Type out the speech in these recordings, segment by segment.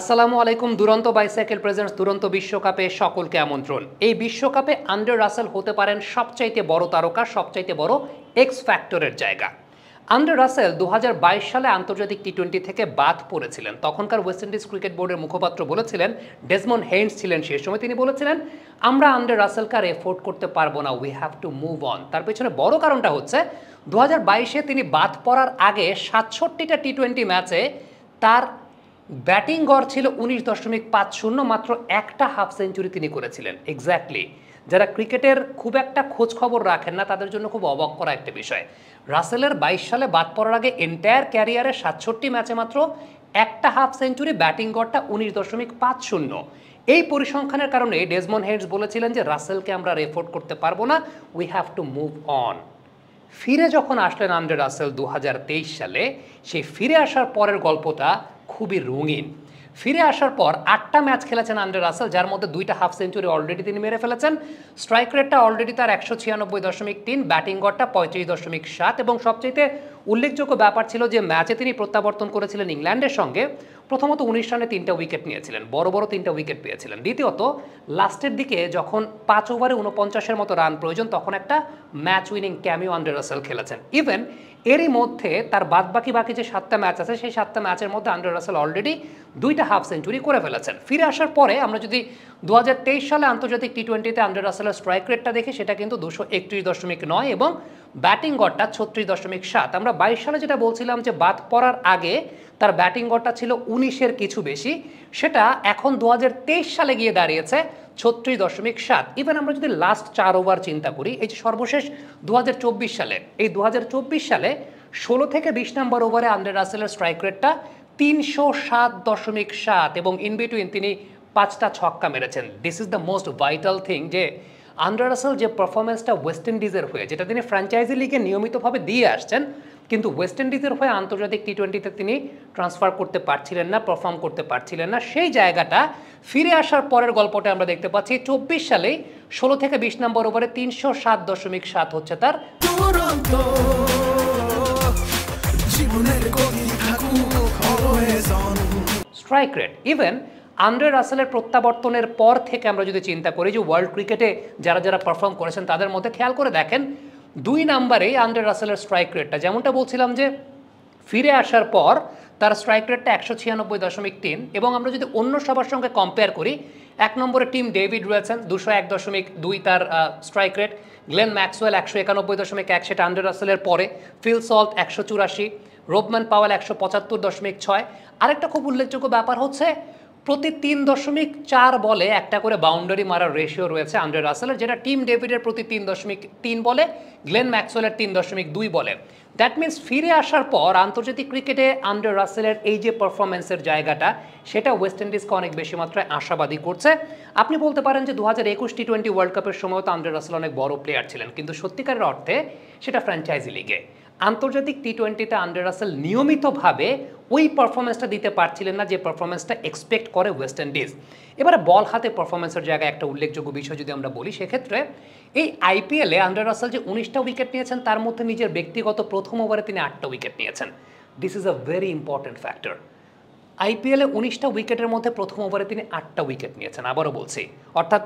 আসসালামু আলাইকুম দুরন্ত বাইসাইকেল প্রেজেন্টস দুরন্ত বিশ্বকাপে সকলকে আমন্ত্রণ এই বিশ্বকাপে আন্ডার রাসেল হতে পারেন সবচাইতে বড় তারকা সবচাইতে বড় এক্স ফ্যাক্টরের জায়গা আন্ডার রাসেল দু সালে আন্তর্জাতিক টি টোয়েন্টি থেকে বাদ পড়েছিলেন তখনকার ওয়েস্ট ইন্ডিজ ক্রিকেট বোর্ডের মুখপাত্র বলেছিলেন ডেসমন হেন্ডস ছিলেন সেই সময় তিনি বলেছিলেন আমরা আন্ডার রাসেলকে আর এফোর্ড করতে পারবো না we have to move on তার পেছনে বড় কারণটা হচ্ছে দু হাজার তিনি বাদ পড়ার আগে সাতষট্টিটা টি টোয়েন্টি ম্যাচে তার ব্যাটিং গড় ছিল উনিশ দশমিক পাঁচ শূন্য মাত্র একটা হাফ সেঞ্চুরি তিনি করেছিলেন এক্স্যাক্টলি যারা ক্রিকেটের খুব একটা খোঁজ খবর রাখেন না তাদের জন্য খুব অবাক করা একটা বিষয় রাসেলের বাইশ সালে বাদ পড়ার আগে এন্টায়ার ক্যারিয়ারে সাতষট্টি ম্যাচে মাত্র একটা হাফ সেঞ্চুরি ব্যাটিং গড়টা উনিশ দশমিক পাঁচ শূন্য এই পরিসংখ্যানের কারণে ডেজমন হেডস বলেছিলেন যে রাসেলকে আমরা রেফোর্ড করতে পারবো না we have to move on ফিরে যখন আসলেন আন্ডে রাসেল দু সালে সেই ফিরে আসার পরের গল্পটা খুবই রঙিন ফিরে আসার পর আটটা ম্যাচ খেলেছেন আন্ডে রাসেল যার মধ্যে দুইটা হাফ সেঞ্চুরি অলরেডি তিনি মেরে ফেলেছেন স্ট্রাইক রেটটা অলরেডি তার একশো ছিয়ানব্বই দশমিক তিন ব্যাটিং গড়টা পঁয়ত্রিশ দশমিক সাত এবং সবচেয়ে উল্লেখযোগ্য ব্যাপার ছিল যে ম্যাচে তিনি প্রত্যাবর্তন করেছিলেন ইংল্যান্ডের সঙ্গে প্রথমত উনিশ রানে তিনটা উইকেট নিয়েছিলেন বড় বড় তিনটা উইকেট পেয়েছিলেন দ্বিতীয়ত লাস্টের দিকে যখন পাঁচ ওভারে উনপঞ্চাশের মতো রান প্রয়োজন তখন একটা match winning cameo Andre Russell খেলেছেন ইভেন এরই মধ্যে তার বাদ বাকি বাকি যে সাতটা ম্যাচ আছে সেই সাতটা ম্যাচের মধ্যে আন্ডার রাসেল অলরেডি দুইটা হাফ সেঞ্চুরি করে ফেলেছেন ফিরে আসার পরে আমরা যদি দু সালে আন্তর্জাতিক টি টোয়েন্টিতে আন্ডার রাসেলের স্ট্রাইক রেটটা দেখি সেটা কিন্তু দুশো একত্রিশ দশমিক নয় এবং ব্যাটিং গড়টা ছত্রিশ দশমিক সাত আমরা বাইশ সালে যেটা বলছিলাম যে বাদ পড়ার আগে তার ব্যাটিং গড়টা ছিল উনিশের কিছু বেশি সেটা এখন দু সালে গিয়ে দাঁড়িয়েছে ছত্রিশ দশমিক সাত ইভেন আমরা যদি লাস্ট চার ওভার চিন্তা করি এই যে সর্বশেষ দু সালে এই দু সালে ষোলো থেকে বিশ নম্বর ওভারে আন্দ্রে রাসেলের স্ট্রাইক রেটটা তিনশো সাত দশমিক সাত এবং ইন বিটুইন তিনি পাঁচটা ছক্কা মেরেছেন this is the most vital thing যে আন্ডার আসল যে পারফরমেন্সটা ওয়েস্ট ইন্ডিজের হয়ে যেটা তিনি ফ্র্যাঞ্চাইজি লিগে নিয়মিতভাবে দিয়ে আসছেন কিন্তু ওয়েস্ট ইন্ডিজের হয়ে আন্তর্জাতিক টি টোয়েন্টিতে তিনি ট্রান্সফার করতে পারছিলেন না পারফর্ম করতে পারছিলেন না সেই জায়গাটা ফিরে আসার পরের গল্পটা আমরা দেখতে পাচ্ছি চব্বিশ সালে ষোলো থেকে বিশ নম্বর ওভারে তিনশো সাত দশমিক সাত হচ্ছে তার স্ট্রাইক রেট ইভেন আন্দ্রে রাসেলের প্রত্যাবর্তনের পর থেকে আমরা যদি চিন্তা করি যে ওয়ার্ল্ড ক্রিকেটে যারা যারা পারফর্ম করেছেন তাদের মধ্যে খেয়াল করে দেখেন দুই নাম্বারে আন্দ্রে রাসেলের স্ট্রাইক রেটটা যেমনটা বলছিলাম যে ফিরে আসার পর তার স্ট্রাইক রেটটা একশো ছিয়ানব্বই দশমিক তিন এবং আমরা যদি অন্য সবার সঙ্গে কম্পেয়ার করি এক নম্বরে টিম ডেভিড রয়েছেন দুশো এক দশমিক দুই তার স্ট্রাইক রেট গ্লেন ম্যাক্সওয়েল একশো একানব্বই দশমিক এক সেটা আন্ডার রাসেলের পরে ফিল সল্ট একশো চুরাশি রোবম্যান পাওয়াল একশো পঁচাত্তর দশমিক ছয় আরেকটা খুব উল্লেখযোগ্য ব্যাপার হচ্ছে প্রতি তিন দশমিক চার বলে একটা করে বাউন্ডারি মারার রেশিও রয়েছে আন্ড্রে রাসেলের যেটা টিম ডেভিডের প্রতি তিন দশমিক তিন বলে গ্লেন ম্যাক্সওয়েলের তিন দশমিক দুই বলে দ্যাট মিন্স ফিরে আসার পর আন্তর্জাতিক ক্রিকেটে আন্ড্রে রাসেলের এই যে পারফরমেন্সের জায়গাটা সেটা ওয়েস্ট ইন্ডিজকে অনেক বেশি মাত্রায় আশাবাদী করছে আপনি বলতে পারেন যে দু হাজার একুশ টি টোয়েন্টি ওয়ার্ল্ড কাপের সময় তো আন্ড্রে রাসেল অনেক বড় প্লেয়ার ছিলেন কিন্তু সত্যিকারের অর্থে সেটা ফ্র্যাঞ্চাইজি লিগে আন্তর্জাতিক টি টোয়েন্টিতে আন্ডার আসেল নিয়মিতভাবে ওই পারফরমেন্সটা দিতে পারছিলেন না যে পারফরমেন্সটা এক্সপেক্ট করে ওয়েস্ট ইন্ডিজ এবারে বল হাতে পারফরমেন্সের জায়গায় একটা উল্লেখযোগ্য বিষয় যদি আমরা বলি সেক্ষেত্রে এই আইপিএলে আন্ডার আসেল যে উনিশটা উইকেট নিয়েছেন তার মধ্যে নিজের ব্যক্তিগত প্রথম ওভারে তিনি আটটা উইকেট নিয়েছেন this is a very important factor আইপিএলে উনিশটা উইকেটের মধ্যে প্রথম ওভারে তিনি আটটা উইকেট নিয়েছেন আবারও বলছি অর্থাৎ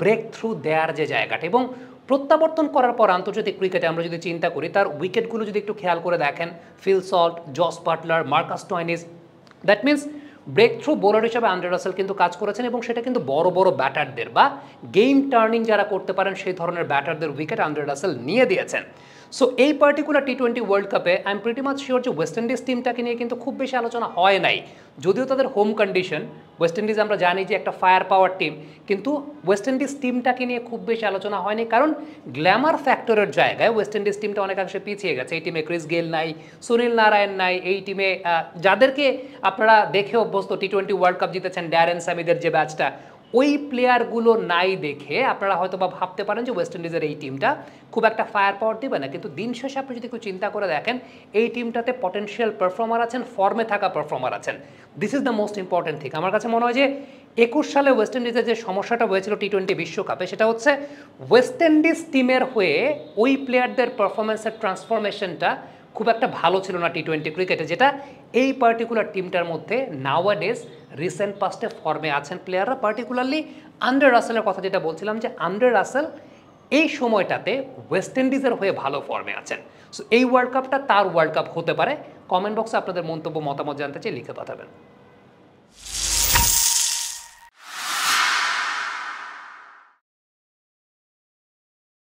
ব্রেক থ্রু দেয়ার যে জায়গাটা এবং প্রত্যাবর্তন করার পর আন্তর্জাতিক ক্রিকেটে আমরা যদি চিন্তা করি তার উইকেটগুলো যদি একটু খেয়াল করে দেখেন Phil Salt Jos Buttler Marcus Stoinis that means breakthrough bowler হিসাবে আন্ডার রাসেল কিন্তু কাজ করেছেন এবং সেটা কিন্তু বড় বড় ব্যাটারদের বা গেম টার্নিং যারা করতে পারেন সেই ধরনের ব্যাটারদের উইকেট আন্ড্রে রাসেল নিয়ে দিয়েছেন সো এই পার্টিকুলার টি টোয়েন্টি ওয়ার্ল্ড কাপে I am pretty much sure যে ওয়েস্ট ইন্ডিজ টিমটাকে নিয়ে কিন্তু খুব বেশি আলোচনা হয় নাই যদিও তাদের হোম কন্ডিশন ওয়েস্ট ইন্ডিজ আমরা জানি যে একটা ফায়ার পাওয়ার টিম কিন্তু ওয়েস্ট ইন্ডিজ টিমটাকে নিয়ে খুব বেশি আলোচনা হয়নি কারণ গ্ল্যামার ফ্যাক্টরের জায়গায় ওয়েস্ট ইন্ডিজ টিমটা অনেকাংশে পিছিয়ে গেছে এই টিমে ক্রিস গেল নাই সুনীল নারায়ণ নাই এই টিমে যাদেরকে আপনারা দেখে অভ্যস্ত টি টোয়েন্টি ওয়ার্ল্ড কাপ জিতেছেন ড্যারেন সামিদের যে ব্যাচটা ওই প্লেয়ারগুলো নাই দেখে আপনারা হয়তো বা ভাবতে পারেন যে ওয়েস্ট ইন্ডিজের এই টিমটা খুব একটা ফায়ার পাওয়ার দেবে না কিন্তু দিন শেষে আপনি যদি একটু চিন্তা করে দেখেন এই টিমটাতে পটেনশিয়াল পারফর্মার আছেন ফর্মে থাকা পারফর্মার আছেন this is the most important thing আমার কাছে মনে হয় যে একুশ সালে ওয়েস্ট ইন্ডিজের যে সমস্যাটা হয়েছিল টি টোয়েন্টি বিশ্বকাপে সেটা হচ্ছে ওয়েস্ট ইন্ডিজ টিমের হয়ে ওই প্লেয়ারদের পারফরমেন্সের ট্রান্সফরমেশনটা খুব একটা ভালো ছিল না টি টোয়েন্টি ক্রিকেটে যেটা এই পার্টিকুলার টিমটার মধ্যে নাওয়া ডেজ রিসেন্ট পাস্টে ফর্মে আছেন প্লেয়াররা পার্টিকুলারলি আন্ডার রাসেলের কথা যেটা বলছিলাম যে আন্ডার রাসেল এই সময়টাতে ওয়েস্ট ইন্ডিজের হয়ে ভালো ফর্মে আছেন সো এই ওয়ার্ল্ড কাপটা তার ওয়ার্ল্ড কাপ হতে পারে কমেন্ট বক্সে আপনাদের মন্তব্য মতামত জানতে চাই লিখে পাঠাবেন